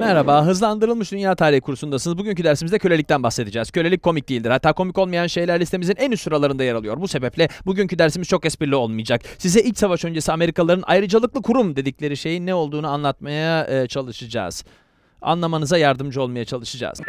Merhaba, hızlandırılmış dünya tarihi kursundasınız. Bugünkü dersimizde kölelikten bahsedeceğiz. Kölelik komik değildir. Hatta komik olmayan şeyler listemizin en üst sıralarında yer alıyor. Bu sebeple bugünkü dersimiz çok esprili olmayacak. Size iç savaş öncesi Amerikalıların ayrıcalıklı kurum dedikleri şeyin ne olduğunu anlatmaya e, çalışacağız. Anlamanıza yardımcı olmaya çalışacağız.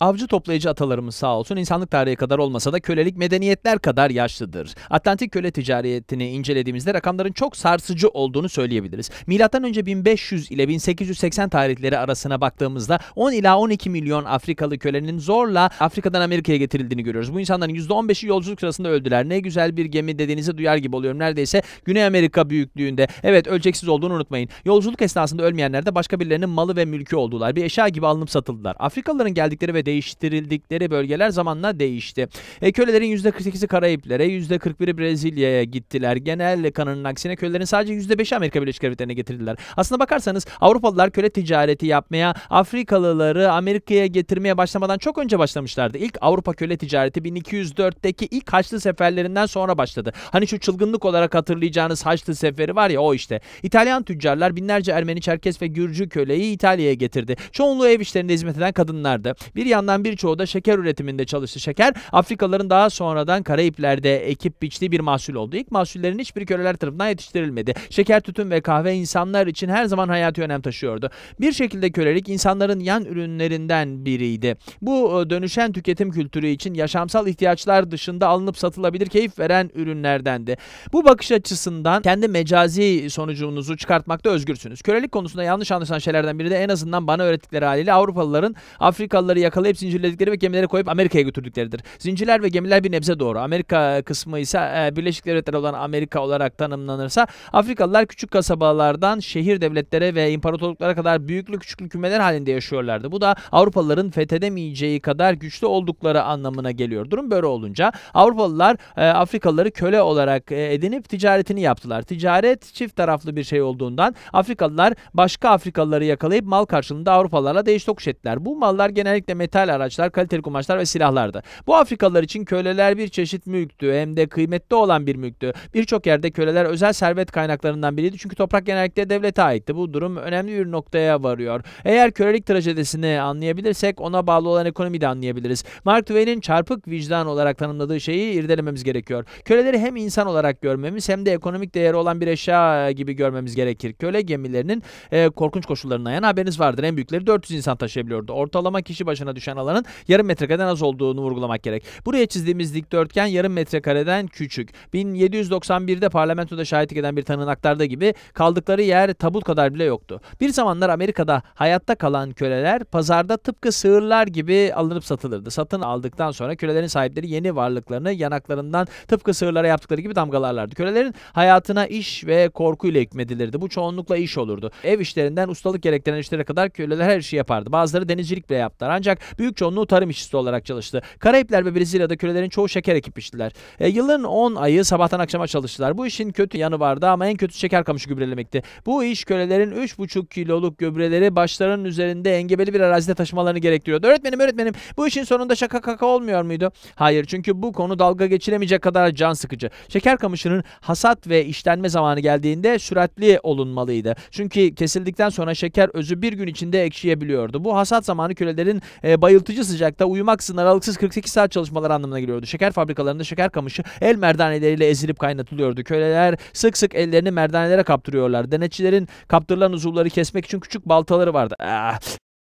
Avcı toplayıcı atalarımız sağ olsun insanlık tarihi kadar olmasa da kölelik medeniyetler kadar yaşlıdır. Atlantik köle ticaretini incelediğimizde rakamların çok sarsıcı olduğunu söyleyebiliriz. Milattan önce 1500 ile 1880 tarihleri arasına baktığımızda 10 ila 12 milyon Afrikalı kölenin zorla Afrika'dan Amerika'ya getirildiğini görüyoruz. Bu insanların %15'i yolculuk sırasında öldüler. Ne güzel bir gemi dediğinizi duyar gibi oluyorum. Neredeyse Güney Amerika büyüklüğünde. Evet ölçeksiz olduğunu unutmayın. Yolculuk esnasında ölmeyenler de başka birilerinin malı ve mülkü oldular. Bir eşya gibi alınıp satıldılar. Afrikalıların geldikleri ve değiştirildikleri bölgeler zamanla değişti. E, kölelerin %48'i Karayiplere, %41'i Brezilya'ya gittiler. Genel kanının aksine kölelerin sadece %5'i Amerika Birleşik Devletleri'ne getirdiler. Aslında bakarsanız Avrupalılar köle ticareti yapmaya, Afrikalıları Amerika'ya getirmeye başlamadan çok önce başlamışlardı. İlk Avrupa köle ticareti 1204'teki ilk Haçlı seferlerinden sonra başladı. Hani şu çılgınlık olarak hatırlayacağınız Haçlı seferi var ya o işte. İtalyan tüccarlar binlerce Ermeni, Çerkes ve Gürcü köleyi İtalya'ya getirdi. Çoğunluğu ev işlerinde hizmet eden kadınlardı. Bir yan yandan birçoğu da şeker üretiminde çalıştı. Şeker Afrikalıların daha sonradan Karayipler'de ekip biçtiği bir mahsul oldu. İlk mahsullerin hiçbir köleler tarafından yetiştirilmedi. Şeker, tütün ve kahve insanlar için her zaman hayati önem taşıyordu. Bir şekilde kölelik insanların yan ürünlerinden biriydi. Bu e, dönüşen tüketim kültürü için yaşamsal ihtiyaçlar dışında alınıp satılabilir keyif veren ürünlerdendi. Bu bakış açısından kendi mecazi sonucunuzu çıkartmakta özgürsünüz. Kölelik konusunda yanlış anlaşılan şeylerden biri de en azından bana öğrettikleri haliyle Avrupalıların Afrikalıları yakalayıp bağlayıp zincirledikleri ve gemilere koyup Amerika'ya götürdükleridir. Zincirler ve gemiler bir nebze doğru. Amerika kısmı ise e, Birleşik Devletler olan Amerika olarak tanımlanırsa Afrikalılar küçük kasabalardan şehir devletlere ve imparatorluklara kadar büyüklü küçüklü kümeler halinde yaşıyorlardı. Bu da Avrupalıların fethedemeyeceği kadar güçlü oldukları anlamına geliyor. Durum böyle olunca Avrupalılar e, Afrikalıları köle olarak e, edinip ticaretini yaptılar. Ticaret çift taraflı bir şey olduğundan Afrikalılar başka Afrikalıları yakalayıp mal karşılığında Avrupalılarla değiş tokuş ettiler. Bu mallar genellikle metal ithal araçlar, kaliteli kumaşlar ve silahlardı. Bu Afrikalılar için köleler bir çeşit mülktü hem de kıymetli olan bir mülktü. Birçok yerde köleler özel servet kaynaklarından biriydi çünkü toprak genellikle devlete aitti. Bu durum önemli bir noktaya varıyor. Eğer kölelik trajedisini anlayabilirsek ona bağlı olan ekonomiyi de anlayabiliriz. Mark Twain'in çarpık vicdan olarak tanımladığı şeyi irdelememiz gerekiyor. Köleleri hem insan olarak görmemiz hem de ekonomik değeri olan bir eşya gibi görmemiz gerekir. Köle gemilerinin e, korkunç koşullarına yan haberiniz vardır. En büyükleri 400 insan taşıyabiliyordu. Ortalama kişi başına düşen oluşan alanın yarım metrekareden az olduğunu vurgulamak gerek. Buraya çizdiğimiz dikdörtgen yarım metrekareden küçük. 1791'de parlamentoda şahitlik eden bir tanığın aktardığı gibi kaldıkları yer tabut kadar bile yoktu. Bir zamanlar Amerika'da hayatta kalan köleler pazarda tıpkı sığırlar gibi alınıp satılırdı. Satın aldıktan sonra kölelerin sahipleri yeni varlıklarını yanaklarından tıpkı sığırlara yaptıkları gibi damgalarlardı. Kölelerin hayatına iş ve korku ile hükmedilirdi. Bu çoğunlukla iş olurdu. Ev işlerinden ustalık gerektiren işlere kadar köleler her şeyi yapardı. Bazıları denizcilik bile yaptılar. Ancak Büyük çoğunluğu tarım işçisi olarak çalıştı. Karayipler ve Brezilya'da kölelerin çoğu şeker ekip iştiler. E, yılın 10 ayı sabahtan akşama çalıştılar. Bu işin kötü yanı vardı ama en kötü şeker kamışı gübrelemekti. Bu iş kölelerin 3,5 kiloluk gübreleri başlarının üzerinde engebeli bir arazide taşımalarını gerektiriyordu. Öğretmenim öğretmenim bu işin sonunda şaka kaka olmuyor muydu? Hayır çünkü bu konu dalga geçiremeyecek kadar can sıkıcı. Şeker kamışının hasat ve işlenme zamanı geldiğinde süratli olunmalıydı. Çünkü kesildikten sonra şeker özü bir gün içinde ekşiyebiliyordu. Bu hasat zamanı kölelerin e, bayıltıcı sıcakta uyumaksızın aralıksız 48 saat çalışmalar anlamına geliyordu. Şeker fabrikalarında şeker kamışı el merdaneleriyle ezilip kaynatılıyordu. Köleler sık sık ellerini merdanelere kaptırıyorlar. Denetçilerin kaptırılan uzuvları kesmek için küçük baltaları vardı. Ah,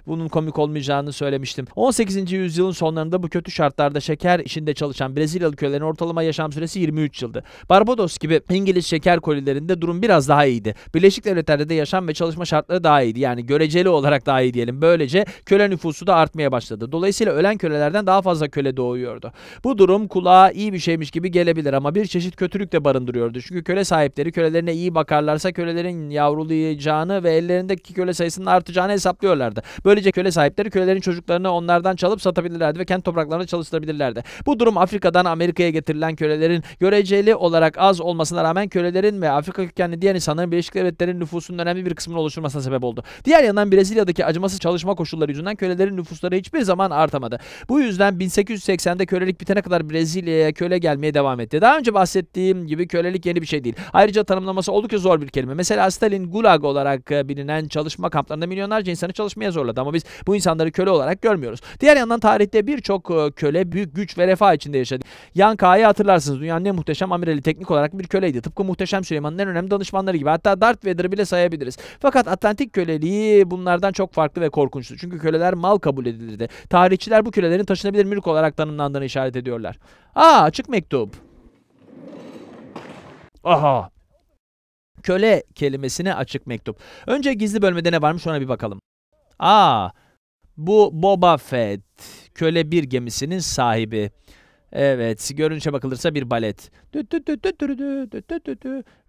bunun komik olmayacağını söylemiştim. 18. yüzyılın sonlarında bu kötü şartlarda şeker işinde çalışan Brezilyalı köylerin ortalama yaşam süresi 23 yıldı. Barbados gibi İngiliz şeker kolilerinde durum biraz daha iyiydi. Birleşik Devletler'de de yaşam ve çalışma şartları daha iyiydi. Yani göreceli olarak daha iyi diyelim. Böylece köle nüfusu da artmaya başladı. Dolayısıyla ölen kölelerden daha fazla köle doğuyordu. Bu durum kulağa iyi bir şeymiş gibi gelebilir ama bir çeşit kötülük de barındırıyordu. Çünkü köle sahipleri kölelerine iyi bakarlarsa kölelerin yavrulayacağını ve ellerindeki köle sayısının artacağını hesaplıyorlardı. Böyle Böylece köle sahipleri kölelerin çocuklarını onlardan çalıp satabilirlerdi ve kent topraklarında çalıştırabilirlerdi. Bu durum Afrika'dan Amerika'ya getirilen kölelerin göreceli olarak az olmasına rağmen kölelerin ve Afrika kökenli diğer insanların Birleşik Devletler'in nüfusunun önemli bir kısmını oluşturmasına sebep oldu. Diğer yandan Brezilya'daki acımasız çalışma koşulları yüzünden kölelerin nüfusları hiçbir zaman artamadı. Bu yüzden 1880'de kölelik bitene kadar Brezilya'ya köle gelmeye devam etti. Daha önce bahsettiğim gibi kölelik yeni bir şey değil. Ayrıca tanımlaması oldukça zor bir kelime. Mesela Stalin Gulag olarak e, bilinen çalışma kamplarında milyonlarca insanı çalışmaya zorladı ama biz bu insanları köle olarak görmüyoruz. Diğer yandan tarihte birçok e, köle büyük güç ve refah içinde yaşadı. Yan K'yı hatırlarsınız. Dünyanın en muhteşem amirali teknik olarak bir köleydi. Tıpkı muhteşem Süleyman'ın en önemli danışmanları gibi. Hatta Darth Vader'ı bile sayabiliriz. Fakat Atlantik köleliği bunlardan çok farklı ve korkunçtu. Çünkü köleler mal kabul edilirdi. Tarihçiler bu kölelerin taşınabilir mülk olarak tanımlandığını işaret ediyorlar. Aa açık mektup. Aha. Köle kelimesine açık mektup. Önce gizli bölmede ne varmış ona bir bakalım. Aa, bu Boba Fett, köle bir gemisinin sahibi. Evet, görünüşe bakılırsa bir balet.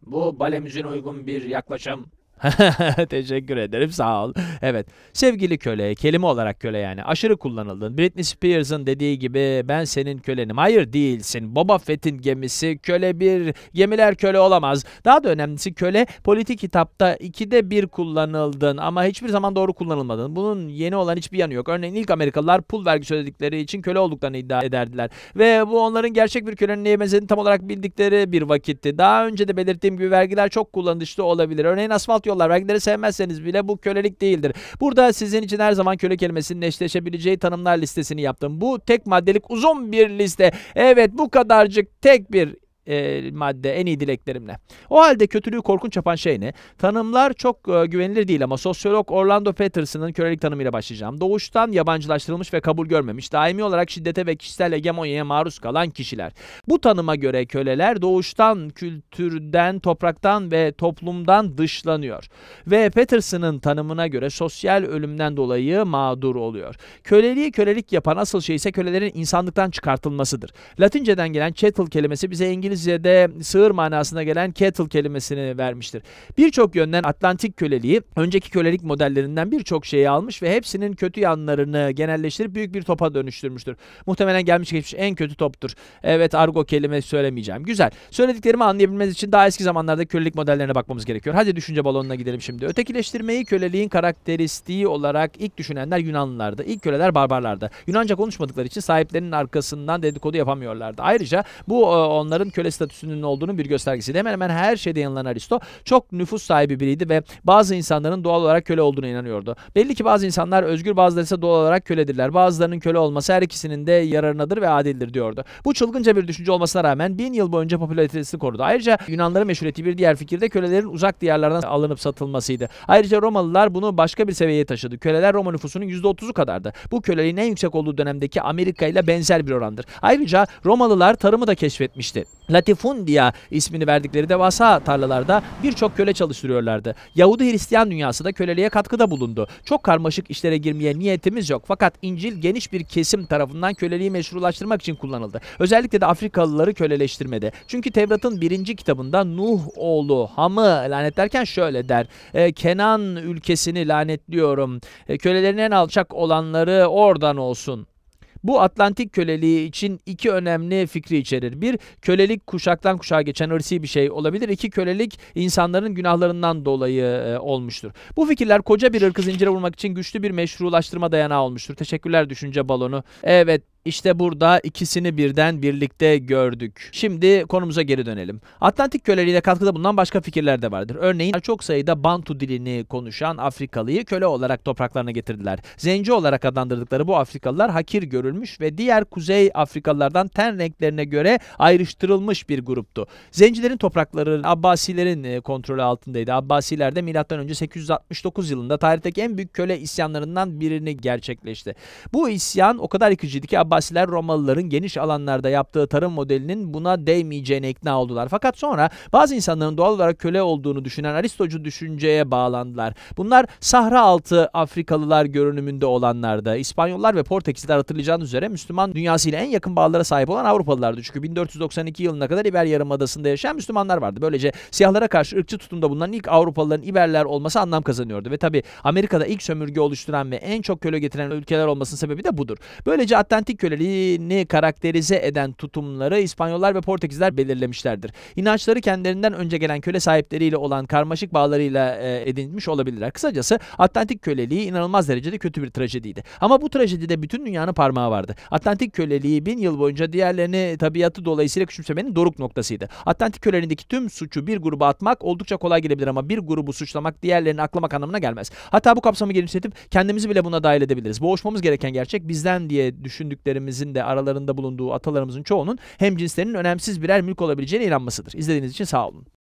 Bu bale müziğine uygun bir yaklaşım. Teşekkür ederim sağ ol. Evet sevgili köle kelime olarak köle yani aşırı kullanıldın. Britney Spears'ın dediği gibi ben senin kölenim. Hayır değilsin. Boba Fett'in gemisi köle bir gemiler köle olamaz. Daha da önemlisi köle politik kitapta ikide bir kullanıldın ama hiçbir zaman doğru kullanılmadın. Bunun yeni olan hiçbir yanı yok. Örneğin ilk Amerikalılar pul vergisi ödedikleri için köle olduklarını iddia ederdiler. Ve bu onların gerçek bir kölenin neye benzediğini tam olarak bildikleri bir vakitti. Daha önce de belirttiğim gibi vergiler çok kullanışlı olabilir. Örneğin asfalt yol istiyorlar. Vergileri sevmezseniz bile bu kölelik değildir. Burada sizin için her zaman köle kelimesinin eşleşebileceği tanımlar listesini yaptım. Bu tek maddelik uzun bir liste. Evet bu kadarcık tek bir e, madde en iyi dileklerimle. O halde kötülüğü korkunç yapan şey ne? Tanımlar çok e, güvenilir değil ama sosyolog Orlando Patterson'ın kölelik tanımıyla başlayacağım. Doğuştan yabancılaştırılmış ve kabul görmemiş, daimi olarak şiddete ve kişisel hegemonyaya maruz kalan kişiler. Bu tanıma göre köleler doğuştan, kültürden, topraktan ve toplumdan dışlanıyor. Ve Patterson'ın tanımına göre sosyal ölümden dolayı mağdur oluyor. Köleliği kölelik yapan asıl şey ise kölelerin insanlıktan çıkartılmasıdır. Latinceden gelen chattel kelimesi bize İngiliz İngilizce'de sığır manasına gelen kettle kelimesini vermiştir. Birçok yönden Atlantik köleliği önceki kölelik modellerinden birçok şeyi almış ve hepsinin kötü yanlarını genelleştirip büyük bir topa dönüştürmüştür. Muhtemelen gelmiş geçmiş en kötü toptur. Evet argo kelimesi söylemeyeceğim. Güzel. Söylediklerimi anlayabilmeniz için daha eski zamanlarda kölelik modellerine bakmamız gerekiyor. Hadi düşünce balonuna gidelim şimdi. Ötekileştirmeyi köleliğin karakteristiği olarak ilk düşünenler Yunanlılardı. İlk köleler barbarlardı. Yunanca konuşmadıkları için sahiplerinin arkasından dedikodu yapamıyorlardı. Ayrıca bu e, onların köle köle statüsünün olduğunu bir göstergesiydi. Hemen hemen her şeyde yanılan Aristo çok nüfus sahibi biriydi ve bazı insanların doğal olarak köle olduğuna inanıyordu. Belli ki bazı insanlar özgür bazıları ise doğal olarak köledirler. Bazılarının köle olması her ikisinin de yararınadır ve adildir diyordu. Bu çılgınca bir düşünce olmasına rağmen bin yıl boyunca popülaritesini korudu. Ayrıca Yunanların meşhur ettiği bir diğer fikirde kölelerin uzak diyarlardan alınıp satılmasıydı. Ayrıca Romalılar bunu başka bir seviyeye taşıdı. Köleler Roma nüfusunun %30'u kadardı. Bu köleliğin en yüksek olduğu dönemdeki Amerika ile benzer bir orandır. Ayrıca Romalılar tarımı da keşfetmişti. Latifundia ismini verdikleri devasa tarlalarda birçok köle çalıştırıyorlardı. Yahudi Hristiyan dünyası da köleliğe katkıda bulundu. Çok karmaşık işlere girmeye niyetimiz yok fakat İncil geniş bir kesim tarafından köleliği meşrulaştırmak için kullanıldı. Özellikle de Afrikalıları köleleştirmedi. Çünkü Tevrat'ın birinci kitabında Nuh oğlu Ham'ı lanetlerken şöyle der. E, Kenan ülkesini lanetliyorum. E, kölelerin en alçak olanları oradan olsun. Bu Atlantik köleliği için iki önemli fikri içerir. Bir, kölelik kuşaktan kuşağa geçen ırsi bir şey olabilir. İki, kölelik insanların günahlarından dolayı e, olmuştur. Bu fikirler koca bir ırkı zincire vurmak için güçlü bir meşrulaştırma dayanağı olmuştur. Teşekkürler düşünce balonu. Evet işte burada ikisini birden birlikte gördük. Şimdi konumuza geri dönelim. Atlantik köleliğine katkıda bulunan başka fikirler de vardır. Örneğin çok sayıda Bantu dilini konuşan Afrikalıyı köle olarak topraklarına getirdiler. Zenci olarak adlandırdıkları bu Afrikalılar hakir görülmüş ve diğer Kuzey Afrikalılardan ten renklerine göre ayrıştırılmış bir gruptu. Zencilerin toprakları Abbasilerin e, kontrolü altındaydı. Abbasiler de M.Ö. 869 yılında tarihteki en büyük köle isyanlarından birini gerçekleşti. Bu isyan o kadar yıkıcıydı ki Abbasiler Abbasiler Romalıların geniş alanlarda yaptığı tarım modelinin buna değmeyeceğine ikna oldular. Fakat sonra bazı insanların doğal olarak köle olduğunu düşünen Aristocu düşünceye bağlandılar. Bunlar sahra altı Afrikalılar görünümünde olanlarda, İspanyollar ve Portekizler hatırlayacağınız üzere Müslüman dünyasıyla en yakın bağlara sahip olan Avrupalılardı. Çünkü 1492 yılına kadar İber Yarımadası'nda yaşayan Müslümanlar vardı. Böylece siyahlara karşı ırkçı tutumda bulunan ilk Avrupalıların İberler olması anlam kazanıyordu. Ve tabi Amerika'da ilk sömürge oluşturan ve en çok köle getiren ülkeler olmasının sebebi de budur. Böylece Atlantik köleliğini karakterize eden tutumları İspanyollar ve Portekizler belirlemişlerdir. İnançları kendilerinden önce gelen köle sahipleriyle olan karmaşık bağlarıyla e, edinmiş olabilirler. Kısacası Atlantik köleliği inanılmaz derecede kötü bir trajediydi. Ama bu trajedide bütün dünyanın parmağı vardı. Atlantik köleliği bin yıl boyunca diğerlerini tabiatı dolayısıyla küçümsemenin doruk noktasıydı. Atlantik kölelerindeki tüm suçu bir gruba atmak oldukça kolay gelebilir ama bir grubu suçlamak diğerlerini aklamak anlamına gelmez. Hatta bu kapsamı genişletip kendimizi bile buna dahil edebiliriz. Boğuşmamız gereken gerçek bizden diye düşündükleri büyüklerimizin de aralarında bulunduğu atalarımızın çoğunun hem cinslerinin önemsiz birer mülk olabileceğine inanmasıdır. İzlediğiniz için sağ olun.